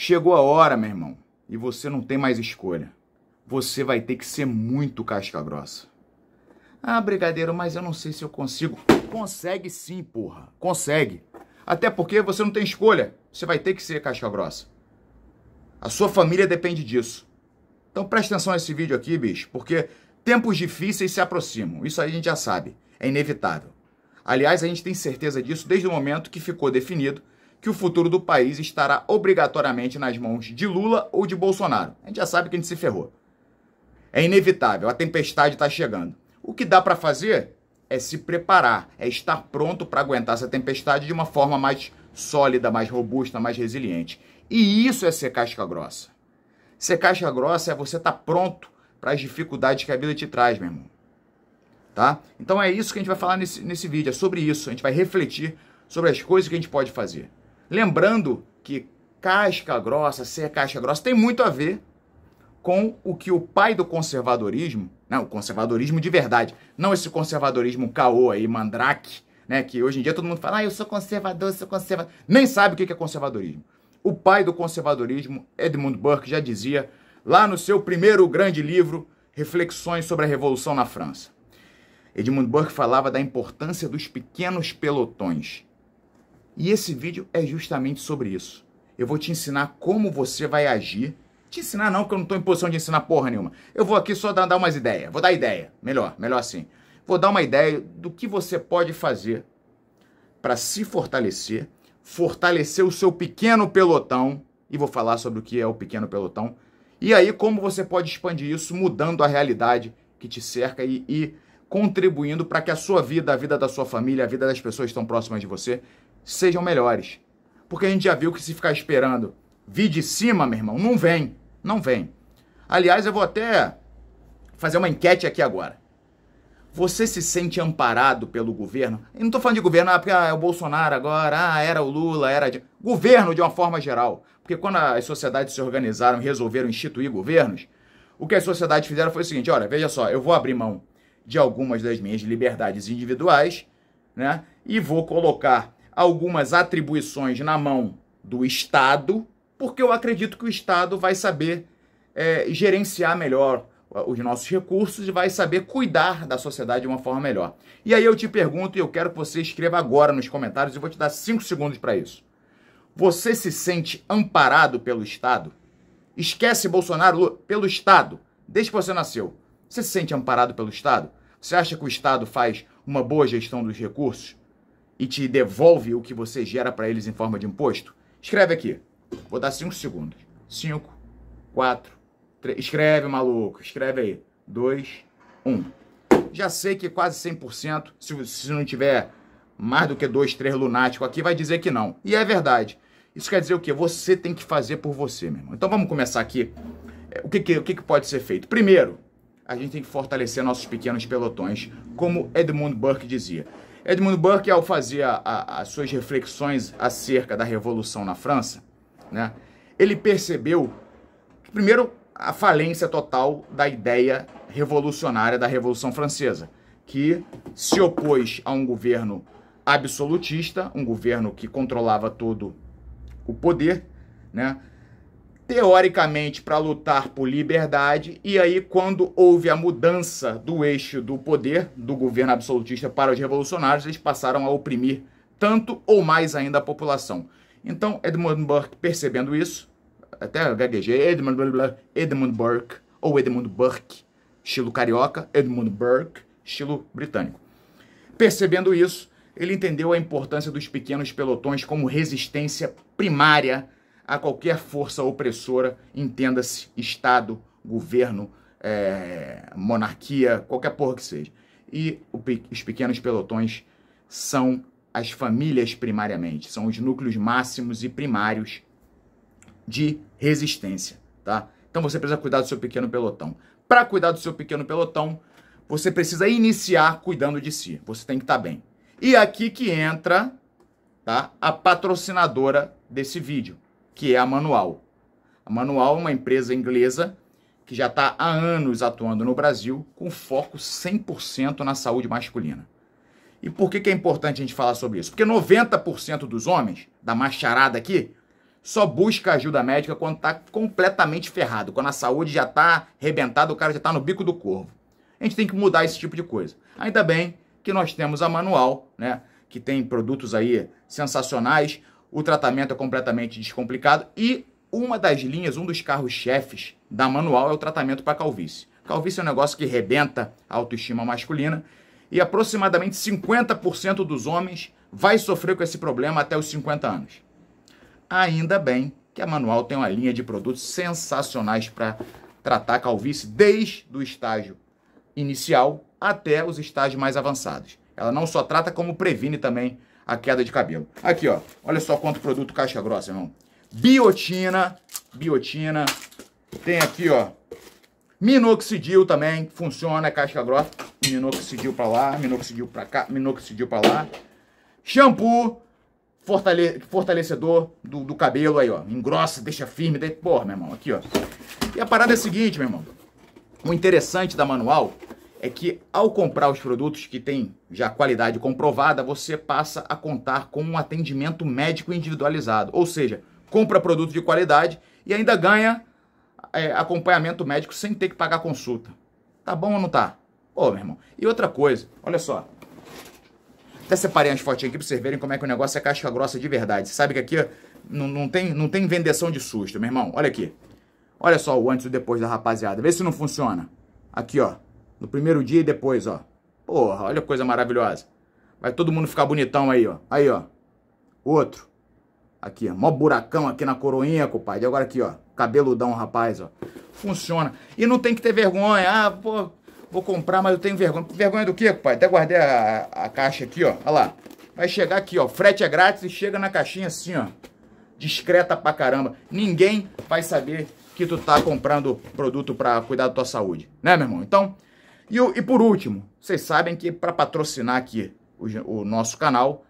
Chegou a hora, meu irmão, e você não tem mais escolha. Você vai ter que ser muito casca grossa. Ah, brigadeiro, mas eu não sei se eu consigo. Consegue sim, porra. Consegue. Até porque você não tem escolha. Você vai ter que ser casca grossa. A sua família depende disso. Então preste atenção nesse vídeo aqui, bicho, porque tempos difíceis se aproximam. Isso aí a gente já sabe. É inevitável. Aliás, a gente tem certeza disso desde o momento que ficou definido que o futuro do país estará obrigatoriamente nas mãos de Lula ou de Bolsonaro. A gente já sabe que a gente se ferrou. É inevitável, a tempestade está chegando. O que dá para fazer é se preparar, é estar pronto para aguentar essa tempestade de uma forma mais sólida, mais robusta, mais resiliente. E isso é ser casca grossa. Ser casca grossa é você estar tá pronto para as dificuldades que a vida te traz, meu irmão. Tá? Então é isso que a gente vai falar nesse, nesse vídeo, é sobre isso. A gente vai refletir sobre as coisas que a gente pode fazer. Lembrando que casca grossa, ser casca grossa, tem muito a ver com o que o pai do conservadorismo, o conservadorismo de verdade, não esse conservadorismo caô aí, mandrake, né, que hoje em dia todo mundo fala, ah, eu sou conservador, eu sou conservador, nem sabe o que é conservadorismo. O pai do conservadorismo, Edmund Burke, já dizia lá no seu primeiro grande livro, Reflexões sobre a Revolução na França. Edmund Burke falava da importância dos pequenos pelotões, e esse vídeo é justamente sobre isso. Eu vou te ensinar como você vai agir. Te ensinar não, porque eu não estou em posição de ensinar porra nenhuma. Eu vou aqui só dar, dar umas ideias. Vou dar ideia. Melhor, melhor assim. Vou dar uma ideia do que você pode fazer para se fortalecer, fortalecer o seu pequeno pelotão, e vou falar sobre o que é o pequeno pelotão, e aí como você pode expandir isso mudando a realidade que te cerca e, e contribuindo para que a sua vida, a vida da sua família, a vida das pessoas que estão próximas de você sejam melhores. Porque a gente já viu que se ficar esperando vir de cima, meu irmão, não vem. Não vem. Aliás, eu vou até fazer uma enquete aqui agora. Você se sente amparado pelo governo? Eu não estou falando de governo, ah, porque ah, é o Bolsonaro agora, ah, era o Lula, era. De... Governo de uma forma geral. Porque quando as sociedades se organizaram e resolveram instituir governos, o que as sociedades fizeram foi o seguinte: olha, veja só, eu vou abrir mão de algumas das minhas liberdades individuais, né? E vou colocar algumas atribuições na mão do Estado, porque eu acredito que o Estado vai saber é, gerenciar melhor os nossos recursos e vai saber cuidar da sociedade de uma forma melhor. E aí eu te pergunto, e eu quero que você escreva agora nos comentários, e vou te dar cinco segundos para isso. Você se sente amparado pelo Estado? Esquece Bolsonaro pelo Estado, desde que você nasceu. Você se sente amparado pelo Estado? Você acha que o Estado faz uma boa gestão dos recursos? e te devolve o que você gera para eles em forma de imposto? Escreve aqui. Vou dar 5 segundos. 5, 4, 3. Escreve, maluco. Escreve aí. 2, 1. Um. Já sei que quase 100%, se, se não tiver mais do que dois, três lunáticos aqui, vai dizer que não. E é verdade. Isso quer dizer o quê? Você tem que fazer por você, meu irmão. Então vamos começar aqui. É, o que, que, o que, que pode ser feito? Primeiro, a gente tem que fortalecer nossos pequenos pelotões, como Edmund Burke dizia. Edmund Burke, ao fazer a, a, as suas reflexões acerca da Revolução na França, né, ele percebeu, primeiro, a falência total da ideia revolucionária da Revolução Francesa, que se opôs a um governo absolutista, um governo que controlava todo o poder, né? teoricamente para lutar por liberdade, e aí quando houve a mudança do eixo do poder do governo absolutista para os revolucionários, eles passaram a oprimir tanto ou mais ainda a população. Então Edmund Burke, percebendo isso, até gaguejei, Edmund, Edmund Burke, ou Edmund Burke, estilo carioca, Edmund Burke, estilo britânico. Percebendo isso, ele entendeu a importância dos pequenos pelotões como resistência primária a qualquer força opressora, entenda-se Estado, governo, é, monarquia, qualquer porra que seja. E o, os pequenos pelotões são as famílias primariamente, são os núcleos máximos e primários de resistência, tá? Então você precisa cuidar do seu pequeno pelotão. Para cuidar do seu pequeno pelotão, você precisa iniciar cuidando de si. Você tem que estar tá bem. E aqui que entra, tá? A patrocinadora desse vídeo, que é a Manual. A Manual é uma empresa inglesa que já está há anos atuando no Brasil com foco 100% na saúde masculina. E por que, que é importante a gente falar sobre isso? Porque 90% dos homens, da macharada aqui, só busca ajuda médica quando está completamente ferrado, quando a saúde já está arrebentada, o cara já está no bico do corvo. A gente tem que mudar esse tipo de coisa. Ainda bem que nós temos a Manual, né, que tem produtos aí sensacionais o tratamento é completamente descomplicado e uma das linhas, um dos carros-chefes da manual é o tratamento para calvície. Calvície é um negócio que rebenta a autoestima masculina e aproximadamente 50% dos homens vai sofrer com esse problema até os 50 anos. Ainda bem que a Manual tem uma linha de produtos sensacionais para tratar a calvície desde o estágio inicial até os estágios mais avançados. Ela não só trata como previne também a queda de cabelo. Aqui, ó. Olha só quanto produto caixa grossa, irmão. Biotina, biotina. Tem aqui, ó. Minoxidil também, funciona, é grossa. Minoxidil pra lá, minoxidil pra cá, minoxidil pra lá. Shampoo, fortale fortalecedor do, do, cabelo aí, ó. Engrossa, deixa firme. Daí, porra, meu irmão, aqui, ó. E a parada é a seguinte, meu irmão. O interessante da manual é que ao comprar os produtos que têm já qualidade comprovada, você passa a contar com um atendimento médico individualizado. Ou seja, compra produto de qualidade e ainda ganha é, acompanhamento médico sem ter que pagar consulta. Tá bom ou não tá? Ô, meu irmão. E outra coisa, olha só. Até separei as fotinhas aqui pra vocês verem como é que o negócio é casca grossa de verdade. Você sabe que aqui não, não, tem, não tem vendeção de susto, meu irmão. Olha aqui. Olha só o antes e o depois da rapaziada. Vê se não funciona. Aqui, ó. No primeiro dia e depois, ó. Porra, olha coisa maravilhosa. Vai todo mundo ficar bonitão aí, ó. Aí, ó. Outro. Aqui, ó. Mó buracão aqui na coroinha, compadre. Agora aqui, ó. Cabeludão, rapaz, ó. Funciona. E não tem que ter vergonha. Ah, pô, vou comprar, mas eu tenho vergonha. Vergonha do quê, compadre? Até guardei a, a caixa aqui, ó. Olha lá. Vai chegar aqui, ó. Frete é grátis e chega na caixinha assim, ó. Discreta pra caramba. Ninguém vai saber que tu tá comprando produto pra cuidar da tua saúde. Né, meu irmão? Então... E, e por último, vocês sabem que para patrocinar aqui o, o nosso canal,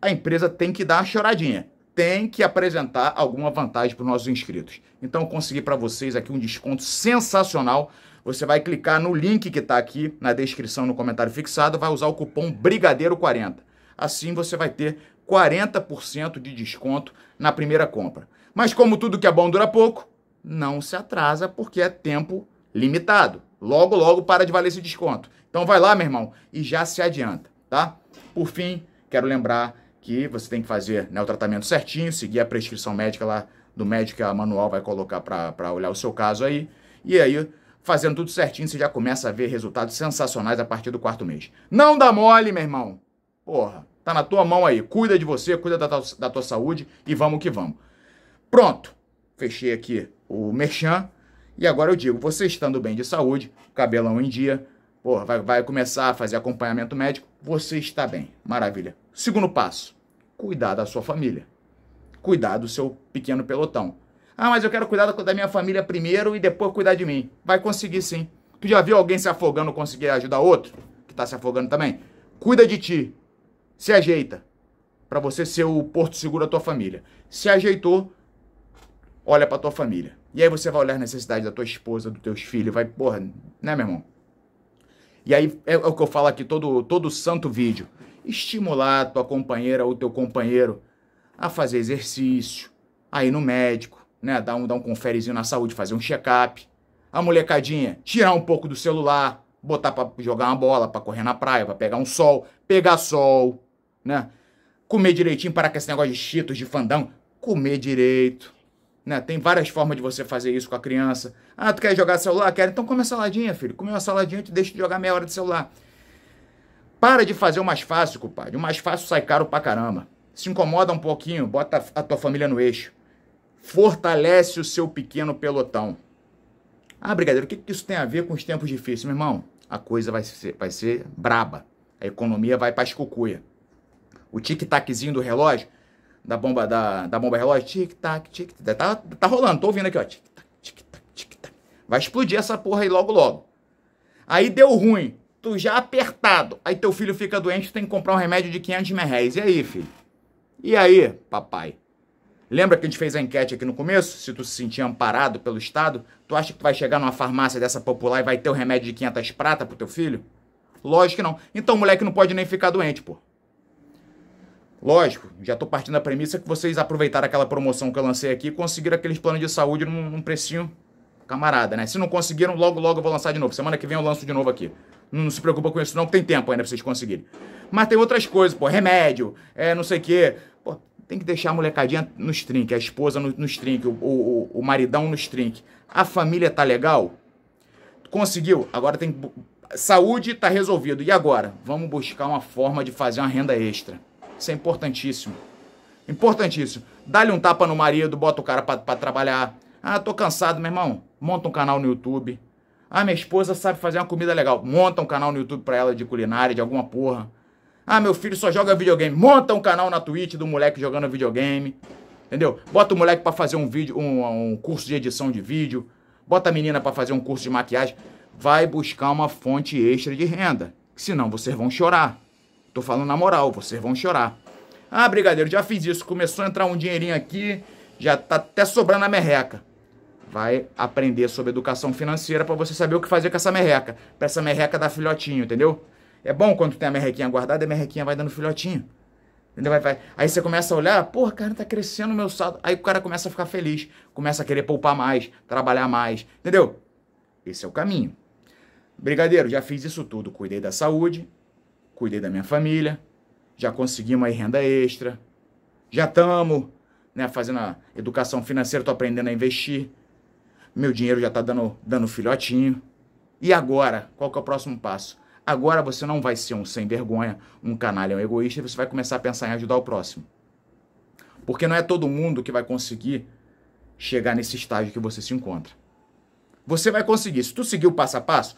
a empresa tem que dar uma choradinha tem que apresentar alguma vantagem para os nossos inscritos. Então, eu consegui para vocês aqui um desconto sensacional. Você vai clicar no link que está aqui na descrição, no comentário fixado, vai usar o cupom BRIGADEIRO40. Assim, você vai ter 40% de desconto na primeira compra. Mas como tudo que é bom dura pouco, não se atrasa, porque é tempo limitado. Logo, logo para de valer esse desconto. Então vai lá, meu irmão, e já se adianta, tá? Por fim, quero lembrar que você tem que fazer né, o tratamento certinho, seguir a prescrição médica lá do médico que a manual vai colocar para olhar o seu caso aí. E aí, fazendo tudo certinho, você já começa a ver resultados sensacionais a partir do quarto mês. Não dá mole, meu irmão! Porra, tá na tua mão aí. Cuida de você, cuida da, da tua saúde e vamos que vamos. Pronto, fechei aqui o merchan. E agora eu digo, você estando bem de saúde, cabelão em dia, porra, vai, vai começar a fazer acompanhamento médico, você está bem. Maravilha. Segundo passo, cuidar da sua família. Cuidar do seu pequeno pelotão. Ah, mas eu quero cuidar da minha família primeiro e depois cuidar de mim. Vai conseguir sim. Tu já viu alguém se afogando conseguir ajudar outro que está se afogando também? Cuida de ti. Se ajeita para você ser o porto seguro da tua família. Se ajeitou, olha para tua família. E aí você vai olhar a necessidade da tua esposa, dos teus filhos, vai, porra, né, meu irmão? E aí é, é o que eu falo aqui todo, todo santo vídeo. Estimular a tua companheira ou teu companheiro a fazer exercício, a ir no médico, né? Dar um, dar um conferezinho na saúde, fazer um check-up. A molecadinha, tirar um pouco do celular, botar para jogar uma bola, para correr na praia, para pegar um sol, pegar sol, né? Comer direitinho, para com esse negócio de cheetos, de fandão. Comer direito né? Tem várias formas de você fazer isso com a criança. Ah, tu quer jogar celular? Quero. Então come a saladinha, filho. Come uma saladinha, e te deixa de jogar meia hora de celular. Para de fazer o mais fácil, compadre. O mais fácil sai caro pra caramba. Se incomoda um pouquinho, bota a tua família no eixo. Fortalece o seu pequeno pelotão. Ah, brigadeiro, o que, isso tem a ver com os tempos difíceis? Meu irmão, a coisa vai ser, vai ser braba. A economia vai para escucuia. O tic-taczinho do relógio da bomba, da, da bomba relógio, tic-tac, tic-tac. Tá, tá, tá rolando, tô ouvindo aqui, ó. Tic-tac, tic-tac, tic-tac. Vai explodir essa porra aí logo, logo. Aí deu ruim, tu já apertado. Aí teu filho fica doente, tu tem que comprar um remédio de 500 mil reais. E aí, filho? E aí, papai? Lembra que a gente fez a enquete aqui no começo? Se tu se sentia amparado pelo Estado, tu acha que tu vai chegar numa farmácia dessa popular e vai ter o um remédio de 500 pratas pro teu filho? Lógico que não. Então o moleque não pode nem ficar doente, pô. Lógico, já estou partindo da premissa que vocês aproveitaram aquela promoção que eu lancei aqui e conseguiram aqueles planos de saúde num, num, precinho camarada, né? Se não conseguiram, logo, logo eu vou lançar de novo. Semana que vem eu lanço de novo aqui. Não, não se preocupa com isso não, que tem tempo ainda pra vocês conseguirem. Mas tem outras coisas, pô, remédio, é, não sei o quê. Pô, tem que deixar a molecadinha no string a esposa no, nos o, o, o, maridão no string A família tá legal? Conseguiu? Agora tem... Saúde tá resolvido. E agora? Vamos buscar uma forma de fazer uma renda extra. Isso é importantíssimo. Importantíssimo. Dá-lhe um tapa no marido, bota o cara para trabalhar. Ah, tô cansado, meu irmão. Monta um canal no YouTube. Ah, minha esposa sabe fazer uma comida legal. Monta um canal no YouTube pra ela de culinária, de alguma porra. Ah, meu filho só joga videogame. Monta um canal na Twitch do moleque jogando videogame. Entendeu? Bota o moleque para fazer um vídeo, um, um curso de edição de vídeo. Bota a menina para fazer um curso de maquiagem. Vai buscar uma fonte extra de renda. Senão vocês vão chorar. Tô falando na moral, vocês vão chorar. Ah, brigadeiro, já fiz isso. Começou a entrar um dinheirinho aqui, já tá até sobrando a merreca. Vai aprender sobre educação financeira para você saber o que fazer com essa merreca. Pra essa merreca dar filhotinho, entendeu? É bom quando tem a merrequinha guardada, a merrequinha vai dando filhotinho. Entendeu? Vai, vai. Aí você começa a olhar, porra, cara, tá crescendo o meu saldo. Aí o cara começa a ficar feliz, começa a querer poupar mais, trabalhar mais, entendeu? Esse é o caminho. Brigadeiro, já fiz isso tudo. Cuidei da saúde, cuidei da minha família, já conseguimos aí renda extra, já estamos né, fazendo a educação financeira, estou aprendendo a investir, meu dinheiro já está dando, dando filhotinho. E agora? Qual que é o próximo passo? Agora você não vai ser um sem vergonha, um canalha, um egoísta, você vai começar a pensar em ajudar o próximo. Porque não é todo mundo que vai conseguir chegar nesse estágio que você se encontra. Você vai conseguir. Se tu seguir o passo a passo,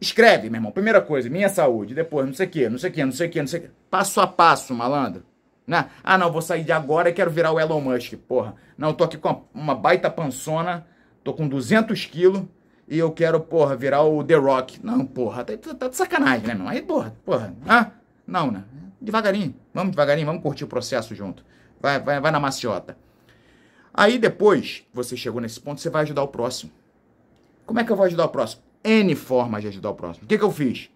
Escreve, meu irmão. Primeira coisa, minha saúde. Depois, não sei o quê, não sei o quê, não sei o quê, não sei o quê. Passo a passo, malandro. Né? Ah, não, vou sair de agora e quero virar o Elon Musk, porra. Não, eu tô aqui com uma baita pançona, tô com 200 quilos e eu quero, porra, virar o The Rock. Não, porra, tá, tá, tá de sacanagem, né, meu? Aí, porra, porra, ah, não, né? Devagarinho, vamos devagarinho, vamos curtir o processo junto. Vai, vai, vai na maciota. Aí depois, você chegou nesse ponto, você vai ajudar o próximo. Como é que eu vou ajudar o próximo? N formas de ajudar o próximo. O que, que eu fiz?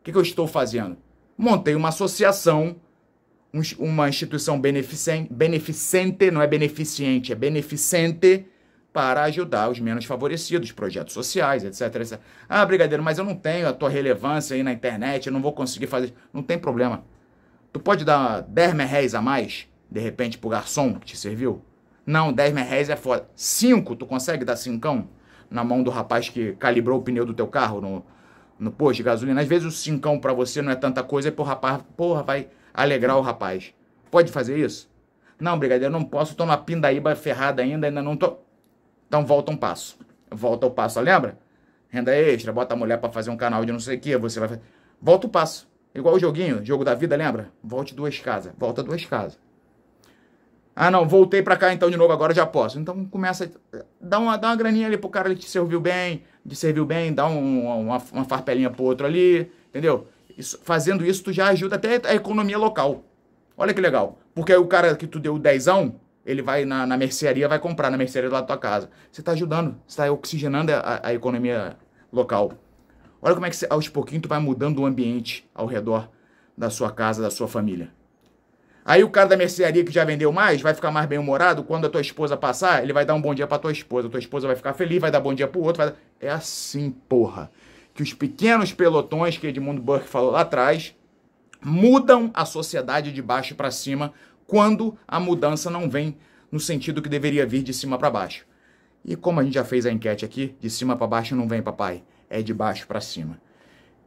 O que, que eu estou fazendo? Montei uma associação, uma instituição beneficente, beneficente, não é beneficente, é beneficente, para ajudar os menos favorecidos, projetos sociais, etc, etc. Ah, brigadeiro, mas eu não tenho a tua relevância aí na internet, eu não vou conseguir fazer. Não tem problema. Tu pode dar 10 merréis a mais, de repente, pro garçom que te serviu? Não, 10 merréis é foda. 5, tu consegue dar cinco? na mão do rapaz que calibrou o pneu do teu carro no, no posto de gasolina. Às vezes o cincão para você não é tanta coisa, é pro rapaz, porra, vai alegrar o rapaz. Pode fazer isso? Não, brigadeiro, não posso, tô na pindaíba ferrada ainda, ainda não tô. Então volta um passo. Volta o passo, lembra? Renda extra, bota a mulher para fazer um canal de não sei o que, você vai fazer. Volta o passo. Igual o joguinho, jogo da vida, lembra? Volte duas casas, volta duas casas. Ah, não, voltei para cá então de novo, agora já posso. Então começa, dá uma, dá uma graninha ali pro cara, que te serviu bem, te serviu bem, dá um, uma, uma farpelinha pro outro ali, entendeu? Isso, fazendo isso, tu já ajuda até a economia local. Olha que legal. Porque aí o cara que tu deu o dezão, ele vai na, na mercearia, vai comprar na mercearia lá da tua casa. Você está ajudando, você está oxigenando a, a economia local. Olha como é que aos pouquinhos tu vai mudando o ambiente ao redor da sua casa, da sua família. Aí o cara da mercearia que já vendeu mais vai ficar mais bem-humorado. Quando a tua esposa passar, ele vai dar um bom dia pra tua esposa. tua esposa vai ficar feliz, vai dar bom dia pro outro. Dar... É assim, porra. Que os pequenos pelotões que Edmundo Burke falou lá atrás mudam a sociedade de baixo para cima quando a mudança não vem no sentido que deveria vir de cima para baixo. E como a gente já fez a enquete aqui, de cima para baixo não vem, papai. É de baixo para cima.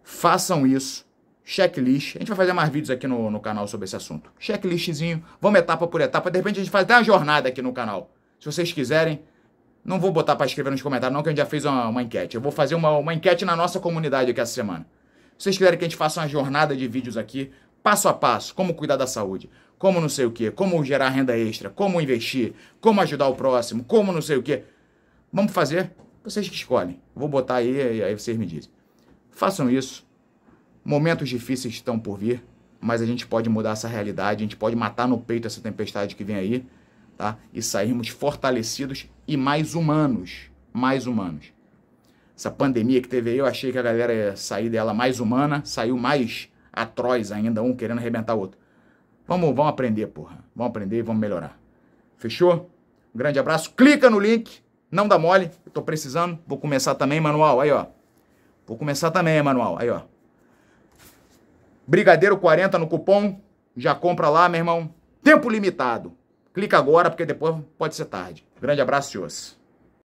Façam isso checklist. A gente vai fazer mais vídeos aqui no, no canal sobre esse assunto. Checklistzinho, vamos etapa por etapa. De repente a gente faz até uma jornada aqui no canal. Se vocês quiserem, não vou botar para escrever nos comentários, não, que a gente já fez uma, uma enquete. Eu vou fazer uma, uma enquete na nossa comunidade aqui essa semana. Se vocês quiserem que a gente faça uma jornada de vídeos aqui, passo a passo, como cuidar da saúde, como não sei o que, como gerar renda extra, como investir, como ajudar o próximo, como não sei o que. Vamos fazer? Vocês que escolhem. Vou botar aí e aí vocês me dizem. Façam isso Momentos difíceis estão por vir, mas a gente pode mudar essa realidade, a gente pode matar no peito essa tempestade que vem aí, tá? E sairmos fortalecidos e mais humanos, mais humanos. Essa pandemia que teve aí, eu achei que a galera ia sair dela mais humana, saiu mais atroz ainda, um querendo arrebentar o outro. Vamos, vamos aprender, porra. Vamos aprender e vamos melhorar. Fechou? Um grande abraço. Clica no link. Não dá mole. Eu tô precisando. Vou começar também, manual. Aí, ó. Vou começar também, manual. Aí, ó. Brigadeiro 40 no cupom, já compra lá, meu irmão. Tempo limitado. Clica agora, porque depois pode ser tarde. Grande abraço, senhores.